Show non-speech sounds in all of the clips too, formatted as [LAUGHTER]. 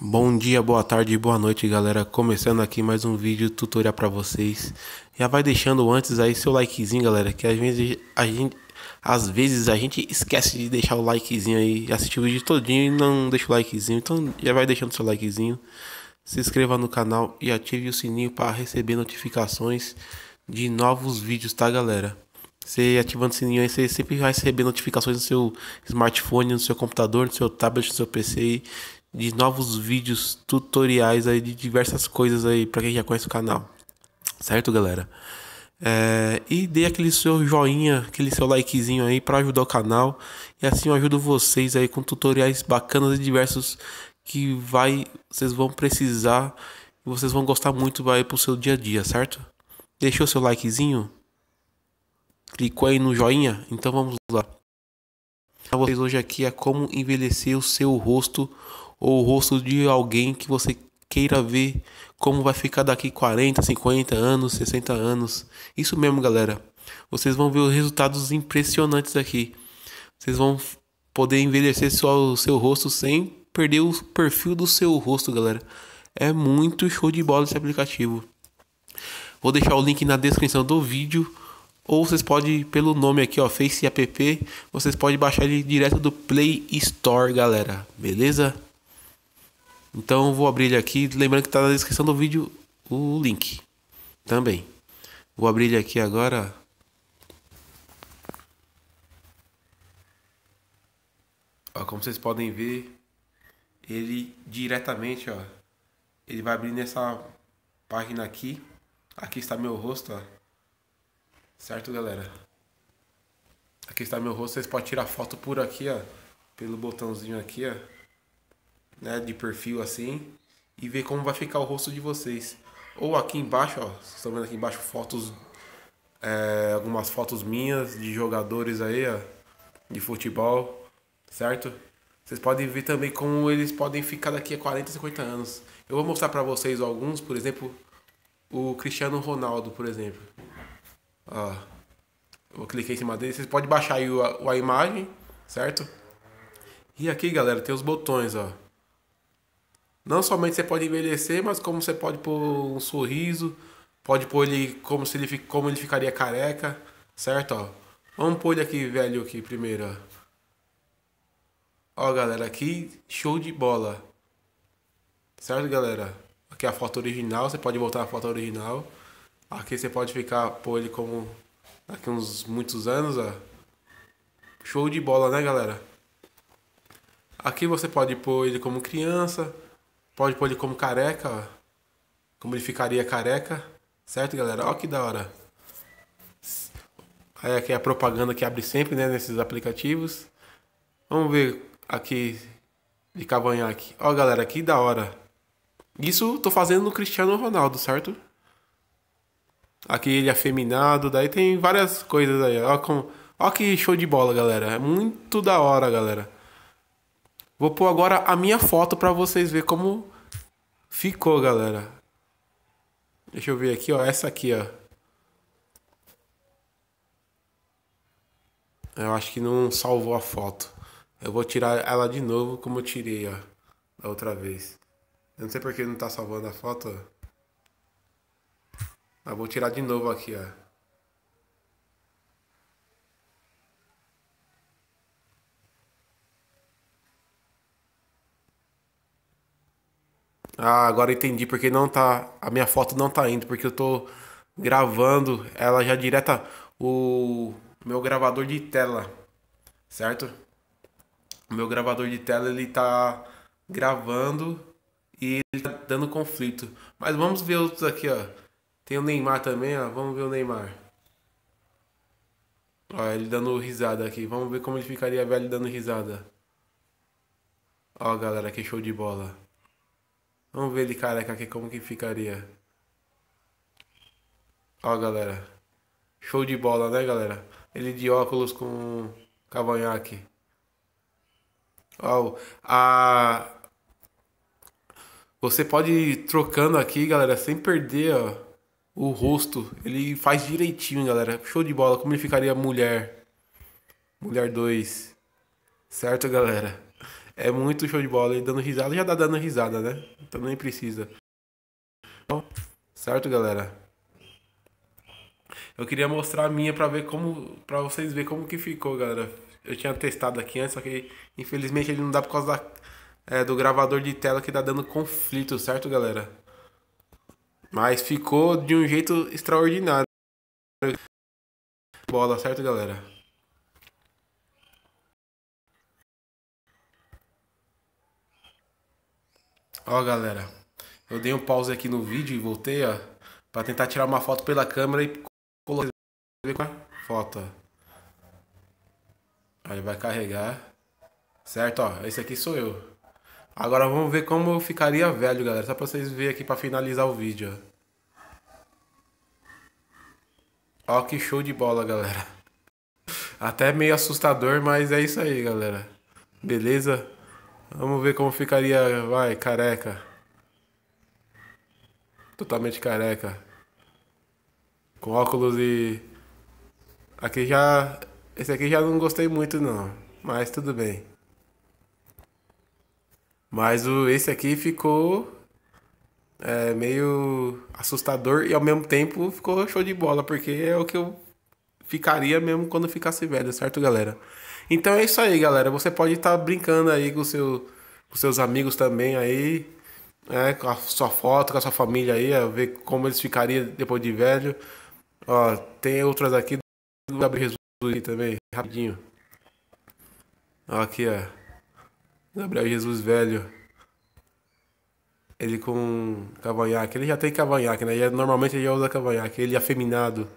Bom dia, boa tarde e boa noite, galera. Começando aqui mais um vídeo tutorial para vocês. Já vai deixando antes aí seu likezinho, galera, que às vezes a gente às vezes a gente esquece de deixar o likezinho aí, assistir o vídeo todinho e não deixa o likezinho. Então já vai deixando seu likezinho. Se inscreva no canal e ative o sininho para receber notificações de novos vídeos, tá, galera? Você ativando o sininho aí, você sempre vai receber notificações no seu smartphone, no seu computador, no seu tablet, no seu PC de novos vídeos tutoriais aí de diversas coisas aí para quem já conhece o canal. Certo, galera? É, e dê aquele seu joinha, aquele seu likezinho aí para ajudar o canal. E assim eu ajudo vocês aí com tutoriais bacanas e diversos que vai, vocês vão precisar e vocês vão gostar muito vai pro seu dia a dia, certo? Deixou seu likezinho? Clicou aí no joinha? Então vamos lá. A vocês hoje aqui é como envelhecer o seu rosto ou o rosto de alguém que você queira ver como vai ficar daqui 40, 50 anos, 60 anos. Isso mesmo, galera. Vocês vão ver os resultados impressionantes aqui. Vocês vão poder envelhecer só o seu rosto sem perder o perfil do seu rosto, galera. É muito show de bola esse aplicativo. Vou deixar o link na descrição do vídeo ou vocês podem pelo nome aqui, ó, Face App, vocês podem baixar ele direto do Play Store, galera. Beleza? Então vou abrir ele aqui, lembrando que está na descrição do vídeo o link também. Vou abrir ele aqui agora. Ó, como vocês podem ver, ele diretamente, ó, ele vai abrir nessa página aqui. Aqui está meu rosto, ó. Certo, galera? Aqui está meu rosto, vocês podem tirar foto por aqui, ó, pelo botãozinho aqui, ó né, de perfil assim, e ver como vai ficar o rosto de vocês. Ou aqui embaixo, ó, vocês estão vendo aqui embaixo fotos, é, algumas fotos minhas de jogadores aí, ó, de futebol, certo? Vocês podem ver também como eles podem ficar daqui a 40, 50 anos. Eu vou mostrar para vocês alguns, por exemplo, o Cristiano Ronaldo, por exemplo. Ó, eu cliquei em cima dele, vocês podem baixar aí a, a imagem, certo? E aqui, galera, tem os botões, ó. Não somente você pode envelhecer, mas como você pode pôr um sorriso, pode pôr ele como se ele como ele ficaria careca, certo? Ó. Vamos pôr ele aqui, velho, aqui primeiro, ó. Ó, galera, aqui show de bola. Certo, galera? Aqui é a foto original, você pode voltar a foto original. Aqui você pode ficar, pôr ele como daqui uns muitos anos, ó. Show de bola, né, galera? Aqui você pode pôr ele como criança. Pode pôr ele como careca, ó. Como ele ficaria careca. Certo, galera? Olha que da hora. Aí aqui é a propaganda que abre sempre, né? Nesses aplicativos. Vamos ver aqui de cavanhaque. Ó, galera, que da hora. Isso tô fazendo no Cristiano Ronaldo, certo? Aqui ele é afeminado, daí tem várias coisas aí. Ó, como... ó que show de bola, galera. É muito da hora, galera. Vou pôr agora a minha foto para vocês ver como ficou, galera. Deixa eu ver aqui, ó, essa aqui, ó. Eu acho que não salvou a foto. Eu vou tirar ela de novo como eu tirei, ó, da outra vez. Eu não sei porque não tá salvando a foto, ó. Eu vou tirar de novo aqui, ó. Ah, agora entendi porque não tá. A minha foto não tá indo, porque eu tô gravando ela já direta o meu gravador de tela, certo? O meu gravador de tela ele tá gravando e ele tá dando conflito. Mas vamos ver outros aqui, ó. Tem o Neymar também, ó. Vamos ver o Neymar. Ó, ele dando risada aqui. Vamos ver como ele ficaria velho dando risada. Ó, galera, que show de bola. Vamos ver ele careca aqui como que ficaria. Ó, galera. Show de bola, né, galera? Ele de óculos com cavanhaque. Ó, a... Você pode ir trocando aqui, galera, sem perder, ó, o rosto. Ele faz direitinho, galera. Show de bola. Como ele ficaria mulher? Mulher 2. Certo, galera? É muito show de bola. Ele dando risada já dá tá dando risada, né? Então nem precisa. Bom, certo, galera? Eu queria mostrar a minha pra ver como. para vocês verem como que ficou, galera. Eu tinha testado aqui antes, só que infelizmente ele não dá por causa da, é, do gravador de tela que tá dando conflito, certo, galera? Mas ficou de um jeito extraordinário. Bola, certo, galera? Ó, galera, eu dei um pause aqui no vídeo e voltei, ó, pra tentar tirar uma foto pela câmera e colocar com a foto, ó. Aí vai carregar, certo? Ó, esse aqui sou eu. Agora vamos ver como eu ficaria velho, galera, só pra vocês verem aqui pra finalizar o vídeo, ó. Ó que show de bola, galera. Até meio assustador, mas é isso aí, galera. Beleza? Vamos ver como ficaria, vai, careca. Totalmente careca. Com óculos e. Aqui já. Esse aqui já não gostei muito, não. Mas tudo bem. Mas o, esse aqui ficou. É, meio assustador e ao mesmo tempo ficou show de bola, porque é o que eu ficaria mesmo quando ficasse velho, certo, galera? Então é isso aí, galera. Você pode estar tá brincando aí com, seu, com seus amigos também aí, né? com a sua foto, com a sua família aí, a ver como eles ficariam depois de velho. Ó, tem outras aqui do Gabriel Jesus também, rapidinho. Ó, aqui, ó. Gabriel Jesus velho. Ele com cavanhaque. Ele já tem cavanhaque, né? E é, normalmente ele já usa cavanhaque. Ele é afeminado.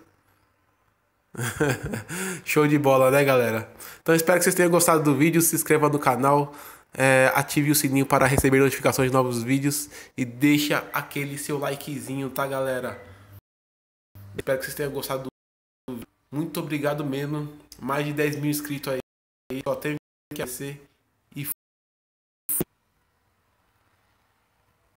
[LAUGHS] Show de bola, né, galera? Então espero que vocês tenham gostado do vídeo. Se inscreva no canal, é, ative o sininho para receber notificações de novos vídeos e deixa aquele seu likezinho, tá, galera? Espero que vocês tenham gostado do vídeo. Muito obrigado mesmo. Mais de 10 mil inscritos aí. Só tenho que agradecer.